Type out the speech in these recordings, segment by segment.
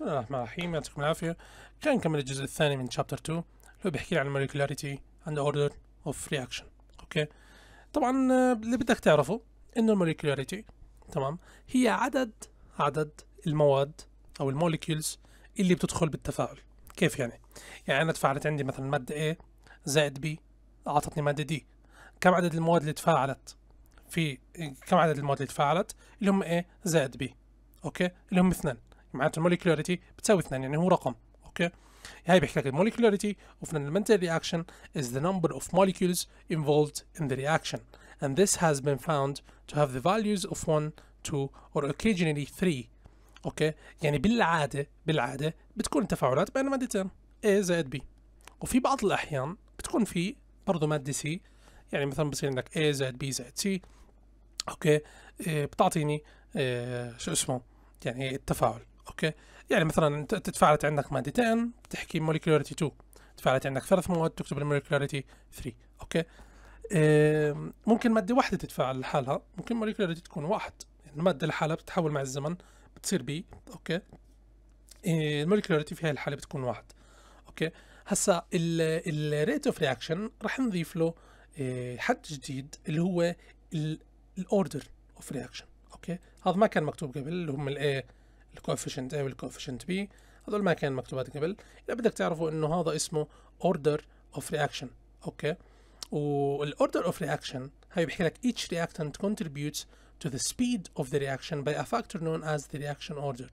بسم الله الرحمن الرحيم يعطيكم العافية كان نكمل الجزء الثاني من شابتر 2 اللي هو بيحكي لي عن الموليكولاريتي اند اوردر اوف رياكشن اوكي طبعا آه، اللي بدك تعرفه انه الموليكولاريتي تمام هي عدد عدد المواد او المولكيولز اللي بتدخل بالتفاعل كيف يعني يعني انا تفاعلت عندي مثلا مادة A زائد B اعطتني مادة D كم عدد المواد اللي تفاعلت في كم عدد المواد اللي تفاعلت اللي هم A زائد B اوكي اللي هم اثنين معناته الموليكولاريتي بتساوي اثنين يعني هو رقم اوكي هاي بيحكي لك الموليكولاريتي اوف المنتال رياكشن از is the number of molecules involved in the reaction and this has been found to have the values of 1 2 or occasionally 3 اوكي يعني بالعاده بالعاده بتكون تفاعلات بين مادتين A زائد B وفي بعض الاحيان بتكون في برضه ماده C يعني مثلا بصير عندك A زائد B زائد C اوكي إيه، بتعطيني إيه، شو اسمه يعني التفاعل اوكي يعني مثلا انت تتفاعلت عندك مادتين بتحكي موليكولاريتي 2 تفاعلت عندك ثلاث مواد تكتب الموليكولاريتي 3 اوكي ممكن ماده واحده تتفاعل لحالها ممكن موليكولاريتي تكون واحد يعني الماده لحالها بتتحول مع الزمن بتصير بي اوكي إيه الموليكولاريتي في هاي الحاله بتكون واحد اوكي هسا الريت اوف رياكشن رح نضيف له آه، حد جديد اللي هو الاوردر اوف رياكشن اوكي هذا ما كان مكتوب قبل اللي هم الايه الكوفيشنت A والكوفيشنت B هذول ما كان مكتوبات قبل إذا بدك تعرفوا إنه هذا اسمه order of reaction أوكي والاوردر اوف رياكشن هاي بحكي لك each reactant contributes to the speed of the reaction by a factor known as the reaction order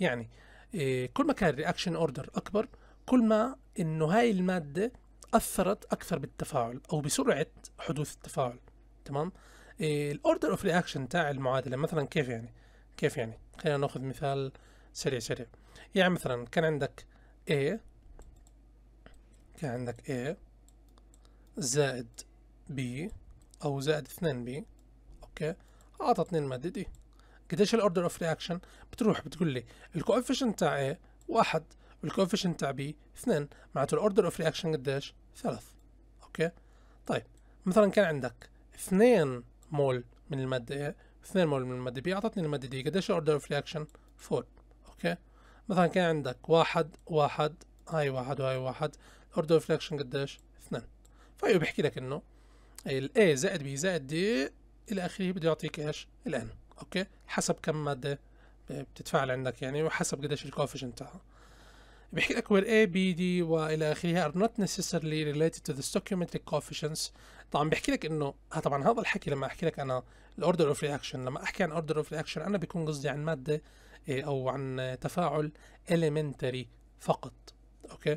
يعني إيه كل ما كان الرياكشن اوردر اكبر كل ما انه هاي الماده اثرت اكثر بالتفاعل او بسرعه حدوث التفاعل تمام الاوردر اوف رياكشن تاع المعادله مثلا كيف يعني كيف يعني خلينا ناخذ مثال سريع سريع يعني مثلا كان عندك A كان عندك A زائد B أو زائد 2B أوكي أعطتني المادة دي قديش الأوردر أوف رياكشن بتروح بتقول لي الكوفيشنت تاع A واحد والكوفيشنت تاع B اثنين معناته الأوردر أوف رياكشن قديش ثلاث أوكي طيب مثلا كان عندك اثنين مول من المادة A اثنين مول من المادة بي أعطتني المادة دي قديش الأوردر أوف رياكشن 4 أوكي مثلا كان عندك واحد واحد هاي واحد وهاي واحد الأوردر أوف رياكشن قديش 2 فهو بحكي لك إنه ال A زائد B زائد D إلى آخره بده يعطيك إيش ال N أوكي حسب كم مادة بتتفاعل عندك يعني وحسب قديش الكوفيشنت تاعها بيحكي لك where A, B, D وإلى آخره are not necessarily related to the stoichiometric coefficients طبعا بحكي لك انه آه طبعا هذا الحكي لما احكي لك انا الاوردر اوف رياكشن لما احكي عن اوردر اوف رياكشن انا بيكون قصدي عن ماده إيه، او عن تفاعل elementary فقط اوكي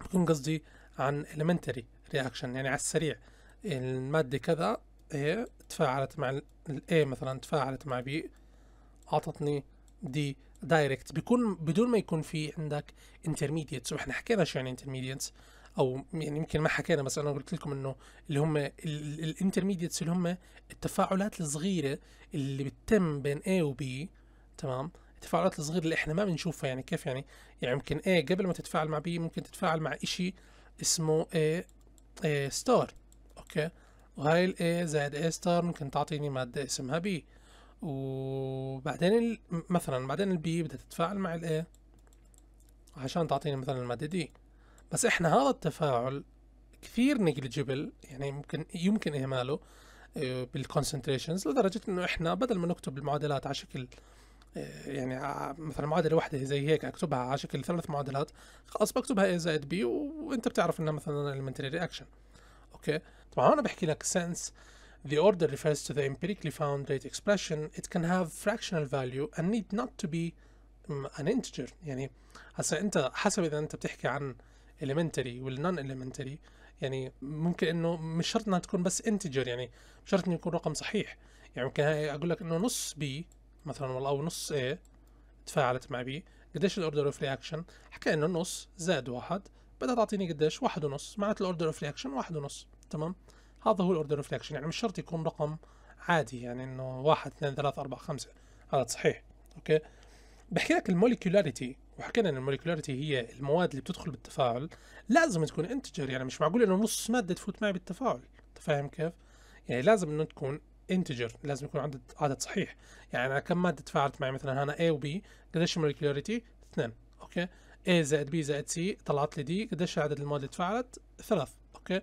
بكون قصدي عن elementary رياكشن يعني على السريع الماده كذا هي إيه، تفاعلت مع الاي مثلا تفاعلت مع بي اعطتني دي دايركت بيكون بدون ما يكون في عندك انترميديتس واحنا حكينا شو يعني انترميديتس او يعني يمكن ما حكينا بس انا قلت لكم انه اللي هم الانترميديتس اللي هم التفاعلات الصغيره اللي بتتم بين A و B تمام التفاعلات الصغيره اللي احنا ما بنشوفها يعني كيف يعني يعني يمكن A قبل ما تتفاعل مع B ممكن تتفاعل مع شيء اسمه A, A ستار اوكي وهاي ال A زائد A ستار ممكن تعطيني ماده اسمها B وبعدين مثلا بعدين البي بدها تتفاعل مع الاي عشان تعطيني مثلا المادة دي بس احنا هذا التفاعل كثير نيجليجبل يعني ممكن يمكن اهماله آه، بالكونسنتريشنز لدرجه انه احنا بدل ما نكتب المعادلات على شكل آه، يعني مثلا معادله واحده زي هيك اكتبها على شكل ثلاث معادلات خلاص بكتبها A زائد B وانت بتعرف انها مثلا elementary reaction اوكي طبعا انا بحكي لك sense the order refers to the empirically found rate expression it can have fractional value and need not to be mm، an integer يعني هسا انت حسب اذا انت بتحكي عن الاليمنتري والنون اليمنتري يعني ممكن انه مش شرط انها تكون بس انتجر يعني مش شرط انه يكون رقم صحيح يعني ممكن اقول لك انه نص بي مثلا والله او نص اي تفاعلت مع بي قديش الاوردر اوف رياكشن حكى انه نص زائد واحد بدها تعطيني قديش واحد ونص معناته الاوردر اوف رياكشن واحد ونص تمام هذا هو الاوردر اوف رياكشن يعني مش شرط يكون رقم عادي يعني انه واحد اثنين ثلاثة أربعة خمسة هذا صحيح اوكي بحكي لك الموليكولاريتي وحكينا ان الموليكولاريتي هي المواد اللي بتدخل بالتفاعل لازم تكون انتجر يعني مش معقول انه نص ماده تفوت معي بالتفاعل انت فاهم كيف؟ يعني لازم انه تكون انتجر لازم يكون عدد عدد صحيح يعني انا كم ماده تفاعلت معي مثلا هنا اي وبي قديش الموليكولاريتي؟ اثنين اوكي اي زائد بي زائد سي طلعت لي دي قديش عدد المواد اللي تفاعلت؟ ثلاث اوكي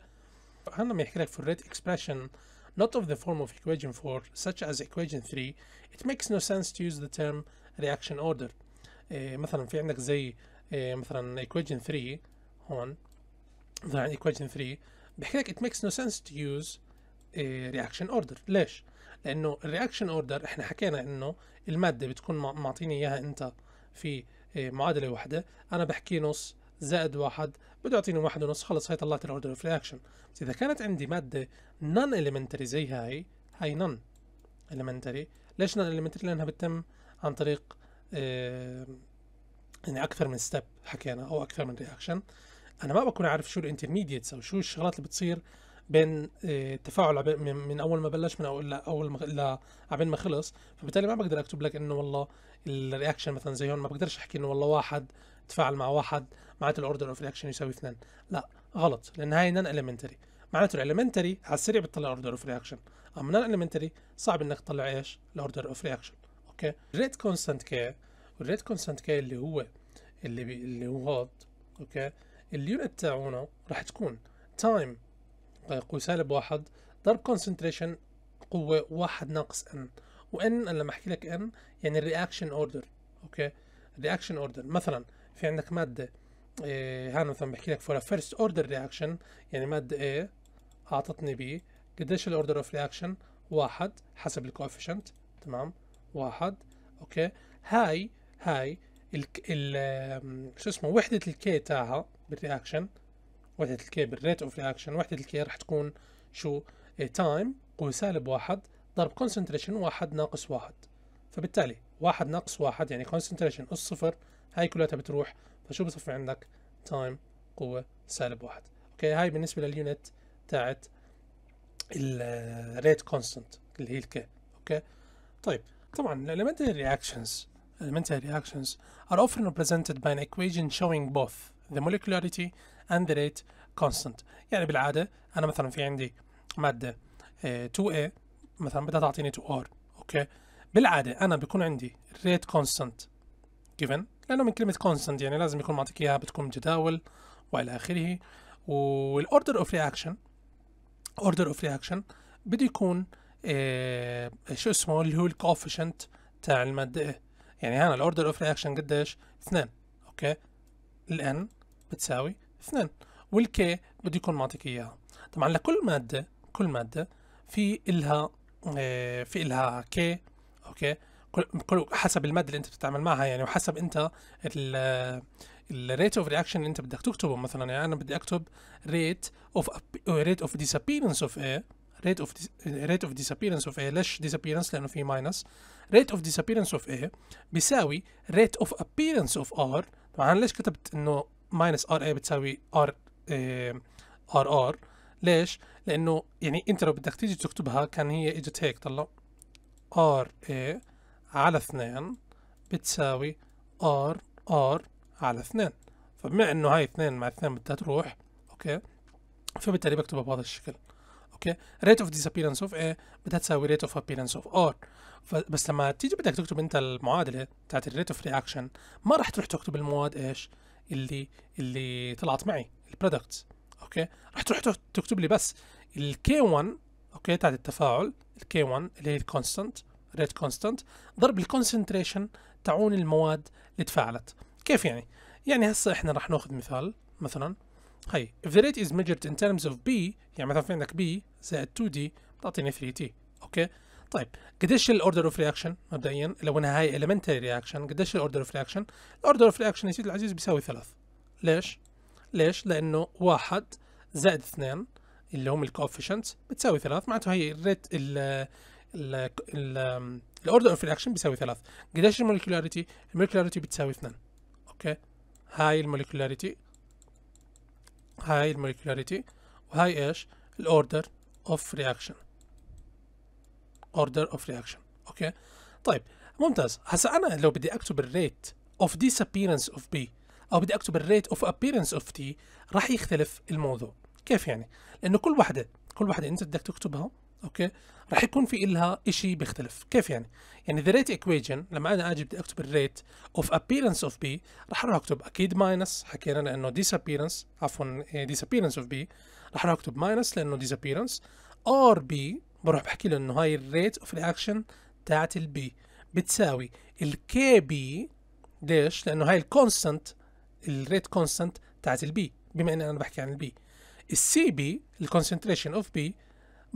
هنا ما يحكي لك في الريت اكسبريشن not of the form of equation 4 such as equation 3 it makes no sense to use the term reaction order إيه، مثلا في عندك زي إيه، مثلا equation 3 هون مثلا عندي equation 3 بحكي لك it makes no sense to use reaction order ليش؟ لانه الرياكشن اوردر احنا حكينا انه الماده بتكون معطيني اياها انت في إيه، معادله واحده انا بحكي نص زائد واحد بده يعطيني واحد ونص خلص هي طلعت الاوردر اوف رياكشن بس اذا كانت عندي ماده نون اليمنتري زي هاي هاي نون اليمنتري ليش نون اليمنتري لانها بتتم عن طريق آه، يعني اكثر من ستيب حكينا او اكثر من رياكشن انا ما بكون عارف شو الانترميديتس او شو الشغلات اللي بتصير بين آه، التفاعل من اول ما بلش من اول اول ما عبين ما خلص فبالتالي ما بقدر اكتب لك انه والله الرياكشن مثلا زي هون ما بقدرش احكي انه والله واحد تفاعل مع واحد معناته الاوردر اوف رياكشن يساوي اثنين لا غلط لان هاي نان اليمنتري معناته الاليمنتري على السريع بتطلع اوردر اوف رياكشن اما نان اليمنتري صعب انك تطلع ايش الاوردر اوف رياكشن اوكي الريت كونستنت كي والريت كونستنت كي اللي هو اللي بي اللي هو هاد اوكي اليونت تاعونا راح تكون تايم طيب، قوي سالب واحد ضرب كونسنتريشن قوة واحد ناقص ان وان انا لما احكي لك ان يعني الرياكشن اوردر اوكي الرياكشن اوردر مثلا في عندك مادة إيه هان مثلا بحكي لك فور فيرست اوردر رياكشن يعني مادة A اعطتني B قديش الاوردر اوف رياكشن واحد حسب الكوفيشنت تمام واحد اوكي هاي هاي ال ال شو اسمه وحده الكي تاعها بالرياكشن وحده الكي بالريت اوف رياكشن وحده الكي راح تكون شو تايم قوه سالب واحد ضرب كونسنتريشن واحد ناقص واحد فبالتالي واحد ناقص واحد يعني كونسنتريشن اس صفر هاي كلها بتروح فشو بصفي عندك تايم قوه سالب واحد اوكي هاي بالنسبه لليونت تاعت الريت كونستنت آه، اللي هي الكي اوكي طيب طبعا elementary reactions elementary reactions are often represented by an equation showing both the molecularity and the rate constant يعني بالعادة أنا مثلا في عندي مادة 2A مثلا بدها تعطيني 2R أوكي بالعادة أنا بيكون عندي rate constant given لأنه من كلمة constant يعني لازم يكون معطيك إياها بتكون جداول وإلى آخره والorder of reaction order of reaction بده يكون إيه شو اسمه اللي هو الكوفيشنت تاع المادة إيه يعني هنا الاوردر اوف رياكشن قديش؟ اثنين اوكي الان بتساوي اثنين والكي بده يكون معطيك اياها طبعا لكل مادة كل مادة في إلها إيه في إلها كي اوكي كل حسب الماده اللي انت بتتعامل معها يعني وحسب انت الريت اوف رياكشن اللي انت بدك تكتبه مثلا يعني انا بدي اكتب ريت اوف ريت اوف ديسابيرنس اوف A rate of rate of disappearance of A ليش disappearance لأنه في minus rate of disappearance of A بيساوي rate of appearance of R طبعا ليش كتبت إنه minus R A بتساوي R R R ليش؟ لأنه يعني أنت لو بدك تيجي تكتبها كان هي إجت هيك طلع R A على اثنين بتساوي R R على اثنين فبما إنه هاي اثنين مع اثنين بدها تروح أوكي فبالتالي بكتبها بهذا الشكل اوكي ريت اوف disappearance اوف ايه بدها تساوي ريت اوف appearance اوف اور بس لما تيجي بدك تكتب انت المعادله بتاعت الريت اوف رياكشن ما راح تروح تكتب المواد ايش اللي اللي طلعت معي البرودكتس اوكي راح تروح تكتب لي بس الكي 1 اوكي تاعت التفاعل الكي 1 اللي هي الكونستنت ريت كونستنت ضرب الكونسنتريشن تاعون المواد اللي تفاعلت كيف يعني يعني هسه احنا راح ناخذ مثال مثلا هاي if the rate is measured in terms of b يعني مثلا في عندك b زائد 2d بتعطيني 3t اوكي طيب قديش الاوردر اوف رياكشن مبدئيا لو انها هاي elementary رياكشن قديش الاوردر اوف رياكشن الاوردر اوف رياكشن يا سيدي العزيز بيساوي ثلاث ليش ليش لانه واحد زائد اثنين اللي هم الكوفيشنت بتساوي ثلاث معناته هي الريت ال الاوردر اوف رياكشن بيساوي ثلاث قديش المولكيولاريتي المولكيولاريتي بتساوي اثنين اوكي هاي المولكيولاريتي هاي الموليكولاريتي وهاي ايش الاوردر اوف رياكشن اوردر اوف رياكشن اوكي طيب ممتاز هسا انا لو بدي اكتب الريت اوف ديسابيرنس اوف بي او بدي اكتب الريت اوف ابيرنس اوف تي راح يختلف الموضوع كيف يعني لانه كل وحده كل وحده انت بدك تكتبها اوكي راح يكون في إلها شيء بيختلف كيف يعني يعني ذا ريت ايكويجن لما أنا أجي بدي أكتب الريت اوف ابييرنس اوف بي راح أروح أكتب أكيد ماينس حكينا لأنه disappearance عفوا إيه، disappearance اوف بي راح أروح أكتب ماينس لأنه disappearance ار بي بروح بحكي له إنه هاي الريت اوف رياكشن تاعت البي بتساوي الكي بي ليش؟ لأنه هاي الكونستنت الريت كونستنت تاعت البي بما إني أنا بحكي عن البي السي بي الكونسنتريشن اوف بي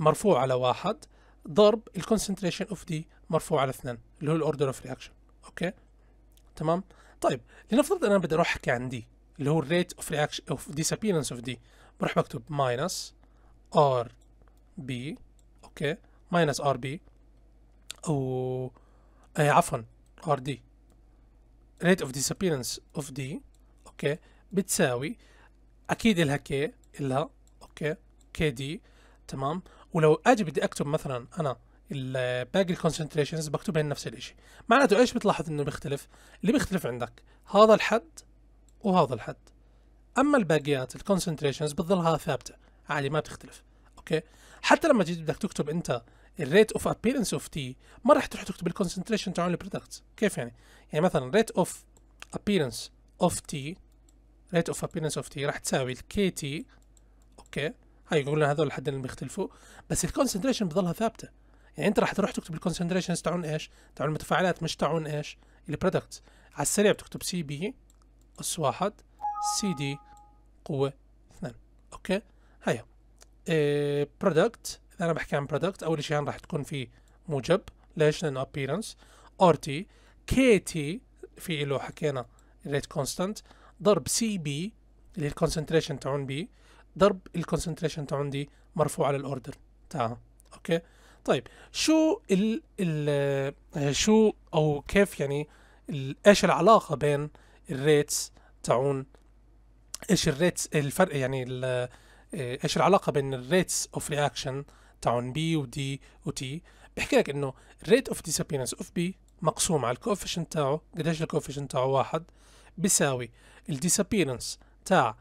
مرفوع على واحد ضرب الكونسنتريشن اوف دي مرفوع على اثنين اللي هو الاوردر اوف رياكشن اوكي تمام طيب لنفترض انا بدي اروح احكي عن دي اللي هو الريت اوف رياكشن اوف ديسابيرنس اوف دي بروح بكتب ماينس ار بي اوكي ماينس ار بي او اي آه، عفوا ار دي rate of disappearance of D اوكي بتساوي اكيد الها كي الها اوكي كي دي تمام ولو اجي بدي اكتب مثلا انا الباقي الكونسنتريشنز بكتب لهم نفس الشيء معناته ايش بتلاحظ انه بيختلف اللي بيختلف عندك هذا الحد وهذا الحد اما الباقيات الكونسنتريشنز بتظلها ثابته عادي ما بتختلف اوكي حتى لما تيجي بدك تكتب انت الريت اوف ابيرنس اوف تي ما راح تروح تكتب الكونسنتريشن تبع البرودكت كيف يعني يعني مثلا ريت اوف ابيرنس اوف تي ريت اوف ابيرنس اوف تي راح تساوي الكي تي اوكي هاي آه، يقولون هذول الحدين اللي بيختلفوا بس الكونسنتريشن بضلها ثابته يعني انت راح تروح تكتب الكونسنتريشن تاعون ايش تاعون المتفاعلات مش تاعون ايش البرودكت على السريع بتكتب سي بي اس واحد سي دي قوه اثنين اوكي هيا برودكت آه، اذا انا بحكي عن برودكت اول شيء راح تكون في موجب ليش لانه ابيرنس ار تي كي تي في له حكينا ريت كونستانت ضرب سي بي اللي هي الكونسنتريشن تاعون بي ضرب الكونسنتريشن تاعهم دي مرفوع على الاوردر تاعها اوكي طيب شو ال ال شو او كيف يعني ايش العلاقه بين الريتس تاعون ايش الريتس الفرق يعني ايش العلاقه بين الريتس اوف رياكشن تاعون بي ودي وتي بحكي لك انه الريت اوف ديسابيرنس اوف بي مقسوم على الكوفيشن تاعه قديش الكوفيشن تاعه واحد بيساوي الديسابيرنس تاع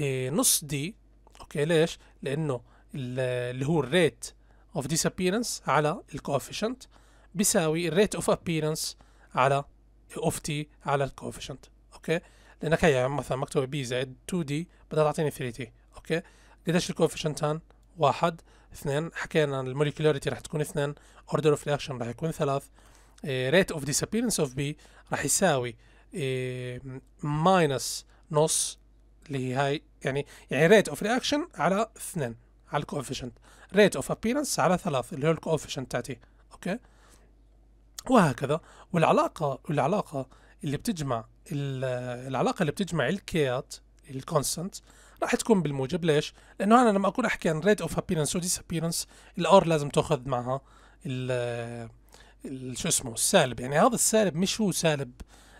آه، نص دي اوكي ليش لانه اللي هو الريت اوف ديسابيرنس على الكوفيشنت بيساوي الريت اوف ابيرنس على اوف تي على الكوفيشنت اوكي لانك هي يعني مثلا مكتوبه بي زائد 2 دي بدها تعطيني 3 تي اوكي قديش الكوفيشنت هان واحد اثنين حكينا الموليكولاريتي رح تكون اثنين اوردر اوف رياكشن رح يكون ثلاث ريت اوف ديسابيرنس اوف بي رح يساوي ماينس آه، نص اللي هي هاي يعني يعني ريت اوف رياكشن على اثنين على الكوفيشنت ريت اوف ابيرنس على ثلاث اللي هو الكوفيشنت تاعتي اوكي وهكذا والعلاقه والعلاقه اللي بتجمع العلاقه اللي بتجمع الكيات الكونستنت راح تكون بالموجب ليش؟ لانه انا لما اكون احكي عن ريت اوف ابيرنس وديس ابيرنس الار لازم تاخذ معها ال شو اسمه السالب يعني هذا السالب مش هو سالب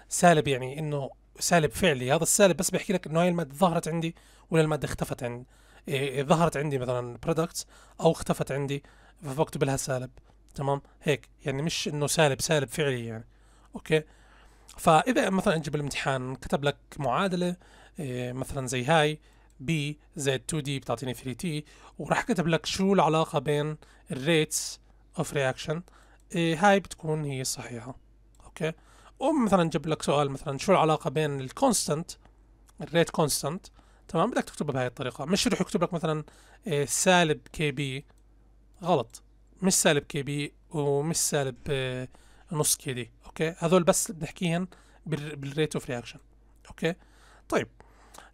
سالب يعني انه سالب فعلي هذا السالب بس بيحكي لك انه هاي الماده ظهرت عندي ولا الماده اختفت عندي إيه, إيه، ظهرت عندي مثلا برودكتس او اختفت عندي فبكتب لها سالب تمام هيك يعني مش انه سالب سالب فعلي يعني اوكي فاذا مثلا اجي بالامتحان كتب لك معادله إيه مثلا زي هاي بي زائد 2 دي بتعطيني 3 تي وراح كتب لك شو العلاقه بين الريتس اوف رياكشن هاي بتكون هي الصحيحه اوكي ومثلا نجيب لك سؤال مثلا شو العلاقه بين الكونستنت الريت كونستنت تمام بدك تكتبها بهاي الطريقه مش رح يكتب لك مثلا آه، سالب كي بي غلط مش سالب كي بي ومش سالب آه، نص كي دي اوكي هذول بس بنحكيهم بالريت اوف رياكشن اوكي طيب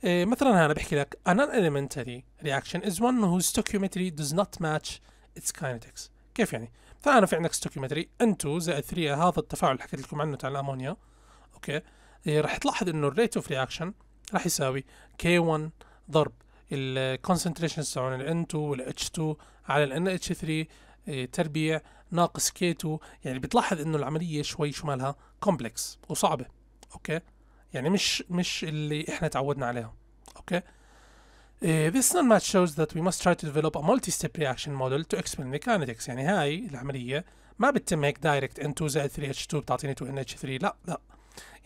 آه، مثلا انا بحكي لك ان elementary reaction is one whose stoichiometry does not match its kinetics كيف يعني فانا في عندك ستوكيومتري ان 2 زائد 3 هذا التفاعل اللي حكيت لكم عنه تاع الامونيا اوكي إيه، راح تلاحظ انه الريت اوف رياكشن راح يساوي كي 1 ضرب الكونسنتريشن تاعون ال N2 وال H2 على ال NH3 إيه، تربيع ناقص K2 يعني بتلاحظ انه العملية شوي شو مالها كومبلكس وصعبة اوكي يعني مش مش اللي احنا تعودنا عليها اوكي Eh, this non-match shows that we must try to develop a multi-step reaction model to explain mechanics يعني هاي العملية ما بتتم هيك دايركت N2 زائد 3H2 بتعطيني 2NH3 لا لا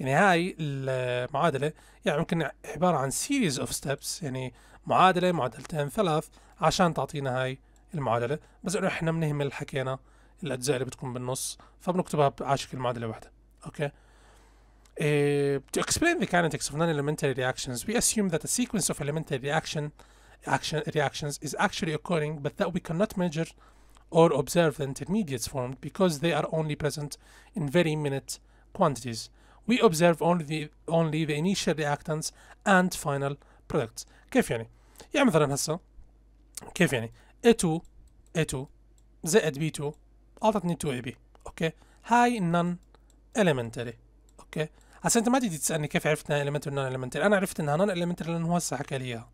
يعني هاي المعادلة يعني ممكن عبارة عن series of steps يعني معادلة معادلتين ثلاث عشان تعطينا هاي المعادلة بس انه احنا بنهمل حكينا الأجزاء اللي بتكون بالنص فبنكتبها على شكل معادلة واحدة اوكي Uh, to explain the kinetics of non-elementary reactions, we assume that a sequence of elementary reaction, action, reactions is actually occurring, but that we cannot measure or observe the intermediates formed because they are only present in very minute quantities. We observe only the, only the initial reactants and final products. كيف يعني؟ يعني مثلا هسه كيف يعني؟ A2 A2 زائد B2 أعطتني 2AB أوكي؟ هاي non elementary أوكي؟ هسا انت ما تجي تسالني كيف عرفت نان المنتر ونان المنتر انا عرفت انها نان اليمنتال لانه هسه حكى لي اياها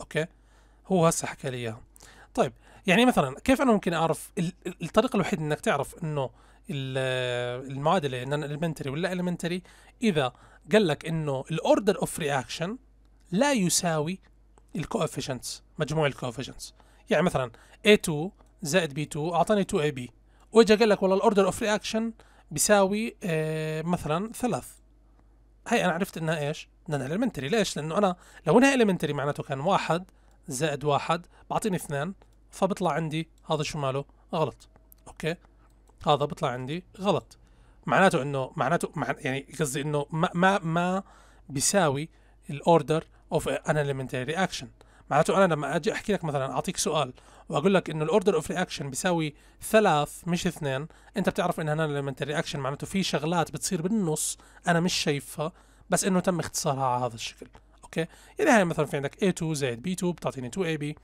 اوكي هو هسه حكى لي اياها طيب يعني مثلا كيف انا ممكن اعرف الطريقه الوحيده انك تعرف انه المعادله نان المنتري ولا المنتري اذا قال لك انه الاوردر اوف رياكشن لا يساوي الكوفيشنتس مجموع الكوفيشنتس يعني مثلا A2 زائد B2 اعطاني 2AB واجا قال لك والله الاوردر اوف رياكشن بيساوي آه، مثلا ثلاث هاي انا عرفت انها ايش؟ انها المنتري ليش؟ لانه انا لو انها المنتري معناته كان واحد زائد واحد بعطيني اثنان فبطلع عندي هذا شو ماله؟ غلط اوكي؟ هذا بطلع عندي غلط معناته انه معناته مع يعني قصدي انه ما ما ما بيساوي الاوردر اوف ان المنتري رياكشن معناته انا لما اجي احكي لك مثلا اعطيك سؤال واقول لك انه الاوردر اوف رياكشن بيساوي ثلاث مش اثنين انت بتعرف انه هنا الاليمنت رياكشن معناته في شغلات بتصير بالنص انا مش شايفها بس انه تم اختصارها على هذا الشكل اوكي يعني هاي مثلا في عندك A2 زائد B2 بتعطيني 2AB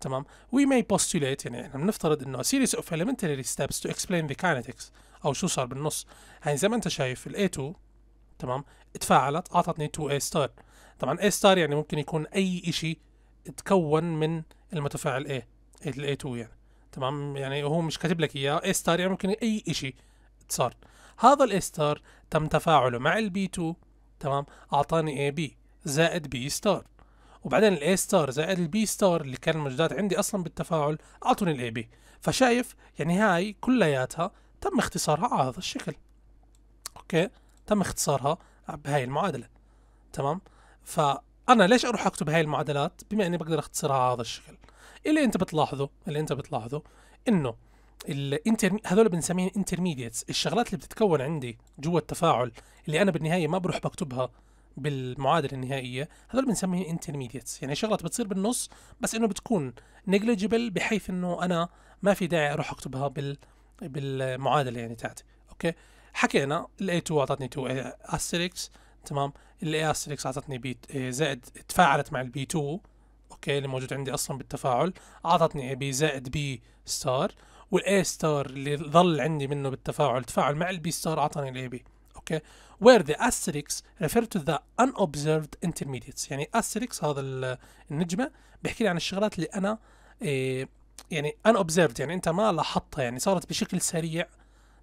تمام we may postulate يعني احنا بنفترض انه a series of elementary steps to explain the kinetics او شو صار بالنص يعني زي ما انت شايف ال A2 تمام اتفاعلت اعطتني 2A ستار طبعا A ستار يعني ممكن يكون اي شيء تكون من المتفاعل A ال A2 يعني تمام يعني هو مش كاتب لك اياه A ستار يعني ممكن اي شيء صار هذا ال A ستار تم تفاعله مع ال B2 تمام اعطاني AB زائد B ستار وبعدين ال A ستار زائد ال B ستار اللي كان الموجودات عندي اصلا بالتفاعل اعطوني ال AB فشايف يعني هاي كلياتها تم اختصارها على هذا الشكل اوكي تم اختصارها بهاي المعادله تمام ف انا ليش اروح اكتب هاي المعادلات بما اني بقدر اختصرها على هذا الشكل اللي انت بتلاحظه اللي انت بتلاحظه انه الانتر هذول بنسميهم انترميديتس الشغلات اللي بتتكون عندي جوا التفاعل اللي انا بالنهايه ما بروح بكتبها بالمعادله النهائيه هذول بنسميهم انترميديتس يعني شغلات بتصير بالنص بس انه بتكون نيجليجبل بحيث انه انا ما في داعي اروح اكتبها بال بالمعادله يعني تاعتي اوكي حكينا الاي 2 اعطتني 2 استريكس تمام اللي اس اعطتني بي إيه، زائد تفاعلت مع البي 2 اوكي اللي موجود عندي اصلا بالتفاعل اعطتني بي زائد بي ستار والاي ستار اللي ظل عندي منه بالتفاعل تفاعل مع البي ستار اعطاني الاي بي اوكي where the asterisks refer to the unobserved intermediates يعني asterisks هذا النجمه بيحكي لي عن الشغلات اللي انا إيه يعني unobserved يعني انت ما لاحظتها يعني صارت بشكل سريع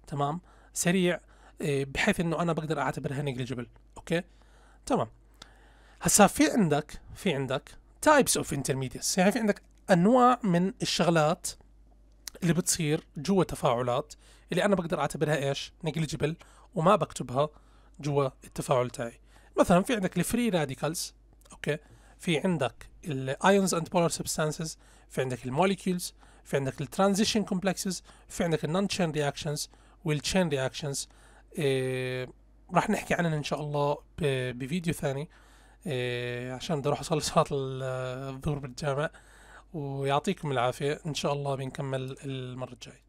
تمام سريع إيه، بحيث انه انا بقدر اعتبرها نيجليجبل اوكي تمام هسا في عندك في عندك تايبس اوف انترميديتس يعني في عندك انواع من الشغلات اللي بتصير جوا تفاعلات اللي انا بقدر اعتبرها ايش نيجليجبل وما بكتبها جوا التفاعل تاعي مثلا في عندك الفري راديكلز اوكي في عندك الايونز اند بولر سبستانسز في عندك الموليكيولز في عندك الترانزيشن كومبلكسز في عندك النون تشين رياكشنز والتشين رياكشنز راح نحكي عنها ان شاء الله بفيديو ثاني إيه عشان بدي اروح اصلي صلاه الظهر بالجامع ويعطيكم العافيه ان شاء الله بنكمل المره الجايه